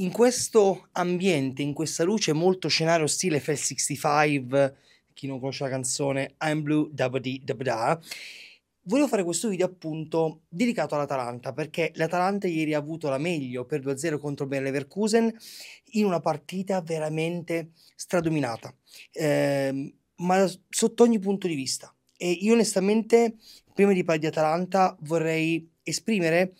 in questo ambiente, in questa luce molto scenario stile Fel 65, chi non conosce la canzone I'm Blue Dabadi Dabda, volevo fare questo video appunto dedicato all'Atalanta perché l'Atalanta ieri ha avuto la meglio per 2-0 contro Ben Leverkusen in una partita veramente stradominata, eh, ma sotto ogni punto di vista. E io onestamente, prima di parlare di Atalanta, vorrei esprimere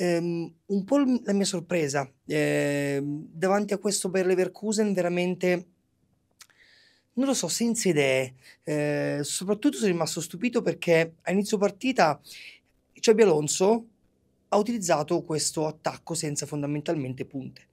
ehm, un po' la mia sorpresa eh, davanti a questo Bayer Leverkusen veramente non lo so, senza idee. Eh, soprattutto sono rimasto stupito perché a inizio partita Xabi Alonso ha utilizzato questo attacco senza fondamentalmente punte.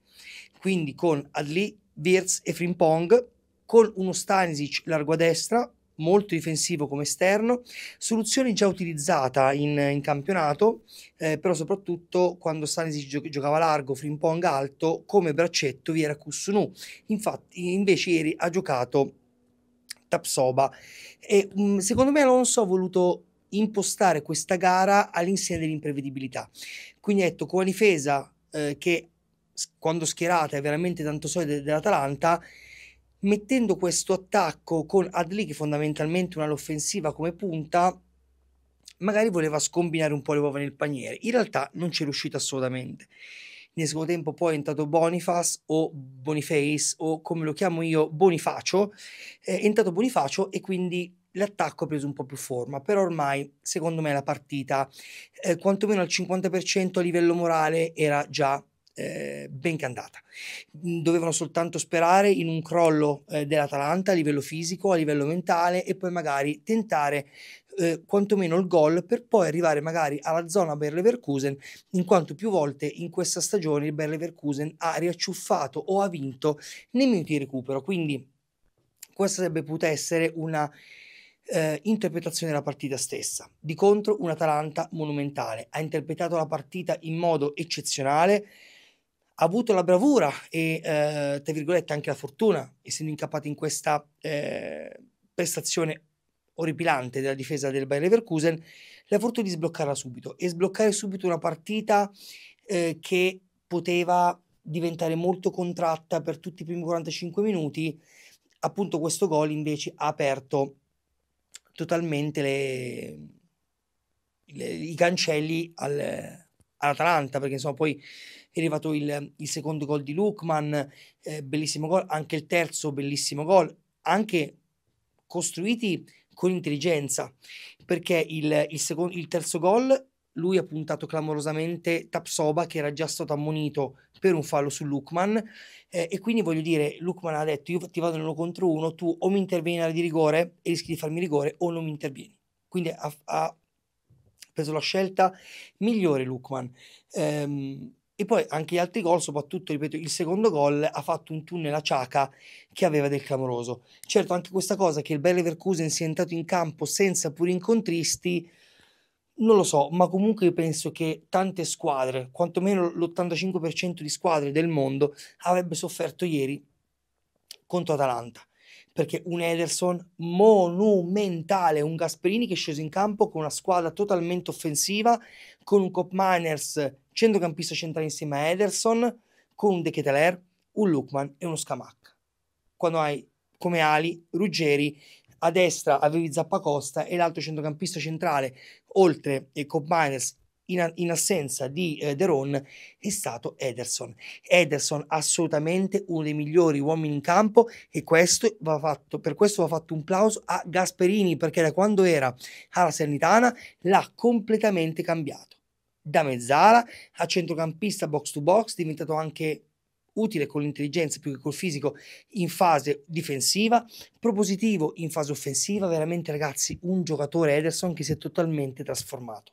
Quindi con Adli, Wirtz e Frimpong, con uno Stanisic largo a destra, molto difensivo come esterno, soluzione già utilizzata in, in campionato, eh, però soprattutto quando Stanisic gio- giocava largo, Frimpong alto, come braccetto vi era Kusunu. Infatti, invece ieri ha giocato Tapsoba e mh, mm, secondo me Alonso ha voluto impostare questa gara all'insieme dell'imprevedibilità. Quindi ha detto ecco, con una difesa eh, che quando schierata è veramente tanto solida dell'Atalanta, mettendo questo attacco con Adli che fondamentalmente una l'offensiva come punta magari voleva scombinare un po' le uova nel paniere in realtà non ci è riuscito assolutamente nel secondo tempo poi è entrato Bonifaz o Boniface o come lo chiamo io Bonifacio eh, è entrato Bonifacio e quindi l'attacco ha preso un po' più forma, però ormai secondo me la partita eh, quantomeno al 50% a livello morale era già eh, ben cantata. Dovevano soltanto sperare in un crollo eh, dell'Atalanta a livello fisico, a livello mentale e poi magari tentare eh, quantomeno il gol per poi arrivare magari alla zona Berleverkusen in quanto più volte in questa stagione il Berleverkusen ha riacciuffato o ha vinto nei minuti di recupero. Quindi questa sarebbe potuta essere una eh, interpretazione della partita stessa. Di contro, un Atalanta monumentale. Ha interpretato la partita in modo eccezionale, ha avuto la bravura e, eh, tra virgolette, anche la fortuna, essendo incappato in questa eh, prestazione orripilante della difesa del Bayer Leverkusen, la fortuna di sbloccarla subito e sbloccare subito una partita eh, che poteva diventare molto contratta per tutti i primi 45 minuti. Appunto questo gol invece ha aperto totalmente le, le, i cancelli al, all'Atalanta, perché insomma poi è arrivato il, il secondo gol di Lukman, eh, bellissimo gol, anche il terzo bellissimo gol, anche costruiti con intelligenza, perché il, il, secondo, il terzo gol lui ha puntato clamorosamente Tapsoba che era già stato ammonito per un fallo su Lukman eh, e quindi voglio dire Lukman ha detto io ti vado uno contro uno tu o mi intervieni in area di rigore e rischi di farmi rigore o non mi intervieni quindi ha, ha preso la scelta migliore Lukman. Ehm, e poi anche gli altri gol, soprattutto, ripeto, il secondo gol ha fatto un tunnel a Ciaca che aveva del clamoroso. Certo, anche questa cosa che il Bayer Leverkusen sia entrato in campo senza pur incontristi, non lo so, ma comunque io penso che tante squadre, quantomeno l'85% di squadre del mondo, avrebbe sofferto ieri contro Atalanta perché un Ederson monumentale, un Gasperini che è sceso in campo con una squadra totalmente offensiva, con un Cop Miners centrocampista centrale insieme a Ederson, con un De Keteler, un Lukman e uno Scamac. Quando hai come ali Ruggeri, a destra avevi Zappacosta e l'altro centrocampista centrale, oltre ai Cop Miners in, in assenza di eh, Deron è stato Ederson. Ederson assolutamente uno dei migliori uomini in campo e questo va fatto, per questo va fatto un plauso a Gasperini perché da quando era alla Sernitana l'ha completamente cambiato. Da mezzala a centrocampista box to box, diventato anche utile con l'intelligenza più che col fisico in fase difensiva, propositivo in fase offensiva, veramente ragazzi un giocatore Ederson che si è totalmente trasformato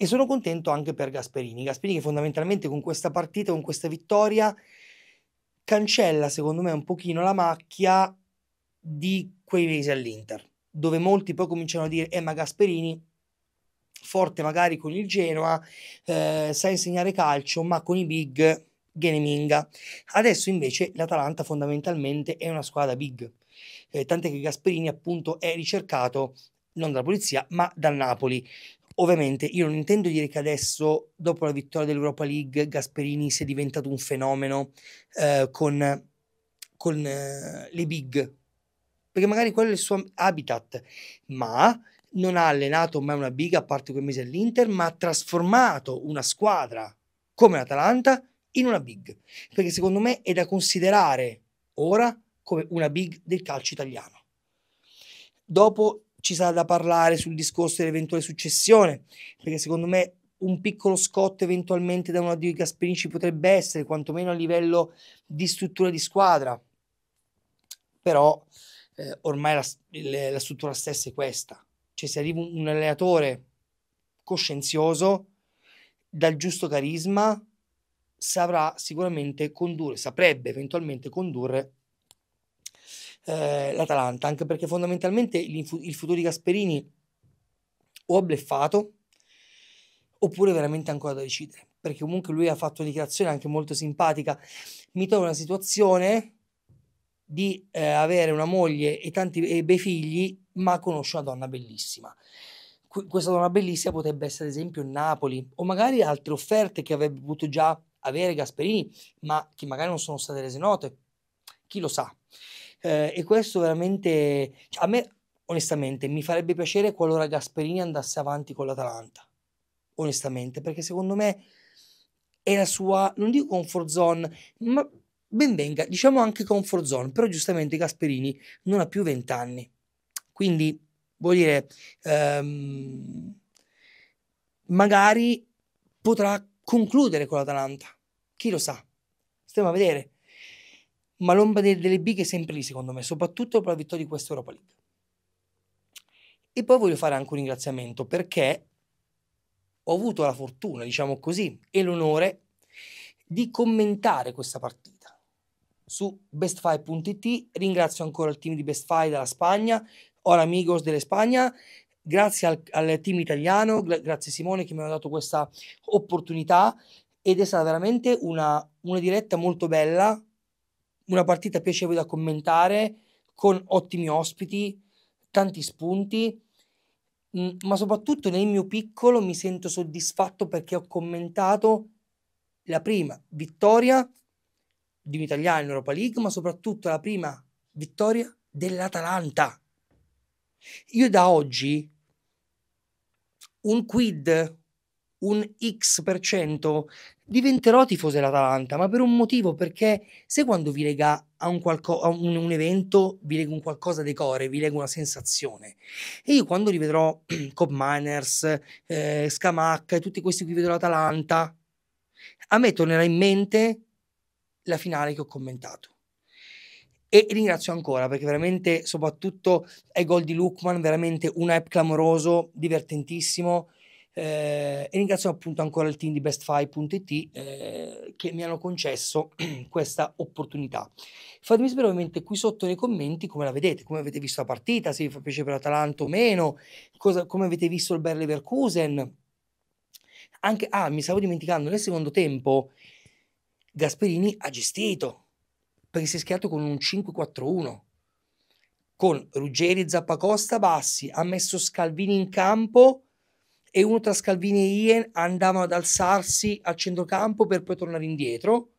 e sono contento anche per Gasperini. Gasperini che fondamentalmente con questa partita, con questa vittoria, cancella secondo me un pochino la macchia di quei mesi all'Inter, dove molti poi cominciano a dire, eh ma Gasperini forte magari con il Genoa, eh, sa insegnare calcio, ma con i big Geneminga. Adesso invece l'Atalanta fondamentalmente è una squadra big, eh, tant'è che Gasperini appunto è ricercato non dalla polizia ma dal Napoli. Ovviamente io non intendo dire che adesso, dopo la vittoria dell'Europa League, Gasperini sia diventato un fenomeno eh, con, con eh, le big, perché magari quello è il suo habitat, ma non ha allenato mai una big a parte quel mese all'Inter, ma ha trasformato una squadra come l'Atalanta in una big, perché secondo me è da considerare ora come una big del calcio italiano. Dopo ci sarà da parlare sul discorso dell'eventuale successione, perché secondo me un piccolo scotto eventualmente da una di Gasperini ci potrebbe essere, quantomeno a livello di struttura di squadra. Però eh, ormai la, la, struttura stessa è questa. Cioè se arriva un allenatore coscienzioso, dal giusto carisma, saprà sicuramente condurre, saprebbe eventualmente condurre eh, l'Atalanta, anche perché fondamentalmente il futuro di Gasperini o ha bleffato oppure veramente ancora da decidere, perché comunque lui ha fatto una dichiarazione anche molto simpatica. Mi trovo in una situazione di eh, avere una moglie e tanti e bei figli, ma conosco una donna bellissima. questa donna bellissima potrebbe essere ad esempio Napoli o magari altre offerte che avrebbe potuto già avere Gasperini, ma che magari non sono state rese note. Chi lo sa? Eh, e questo veramente, cioè, a me onestamente mi farebbe piacere qualora Gasperini andasse avanti con l'Atalanta, onestamente, perché secondo me è la sua, non dico comfort zone, ma ben venga, diciamo anche comfort zone, però giustamente Gasperini non ha più 20 anni, quindi vuol dire, ehm, magari potrà concludere con l'Atalanta, chi lo sa, stiamo a vedere ma l'ombra delle big è sempre lì secondo me, soprattutto per la vittoria di questa Europa League. E poi voglio fare anche un ringraziamento perché ho avuto la fortuna, diciamo così, e l'onore di commentare questa partita su bestfy.it. Ringrazio ancora il team di Bestfy della Spagna, Ora Amigos della Spagna, grazie al, al team italiano, grazie Simone che mi ha dato questa opportunità ed è stata veramente una, una diretta molto bella una partita piacevole da commentare, con ottimi ospiti, tanti spunti, mm, ma soprattutto nel mio piccolo mi sento soddisfatto perché ho commentato la prima vittoria di un italiano in Europa League, ma soprattutto la prima vittoria dell'Atalanta. Io da oggi un quid un X% per cento diventerò tifoso dell'Atalanta, ma per un motivo, perché se quando vi lega a un, qualco, a un, un evento vi lega un qualcosa di core, vi lega una sensazione. E io quando rivedrò Cobb Miners, eh, e tutti questi qui vedo l'Atalanta, a me tornerà in mente la finale che ho commentato. E ringrazio ancora perché veramente, soprattutto ai gol di Lukman, veramente un hype clamoroso, divertentissimo eh, e ringrazio appunto ancora il team di bestfy.it eh, che mi hanno concesso questa opportunità. Fatemi sapere ovviamente qui sotto nei commenti come la vedete, come avete visto la partita, se vi fa piacere per l'Atalanta o meno, cosa, come avete visto il Berle Verkusen. Anche, ah, mi stavo dimenticando, nel secondo tempo Gasperini ha gestito, perché si è schierato con un 5-4-1 con Ruggeri, Zappacosta, Bassi, ha messo Scalvini in campo e uno tra Scalvini e Ien andavano ad alzarsi al centrocampo per poi tornare indietro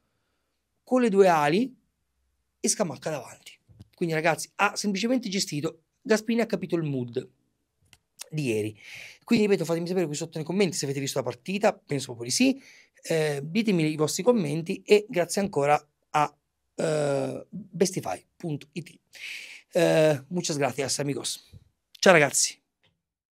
con le due ali e Scamacca davanti. Quindi ragazzi, ha semplicemente gestito, Gaspini ha capito il mood di ieri. Quindi ripeto, fatemi sapere qui sotto nei commenti se avete visto la partita, penso proprio di sì, eh, ditemi i vostri commenti e grazie ancora a eh, bestify.it. Eh, muchas gracias amigos. Ciao ragazzi.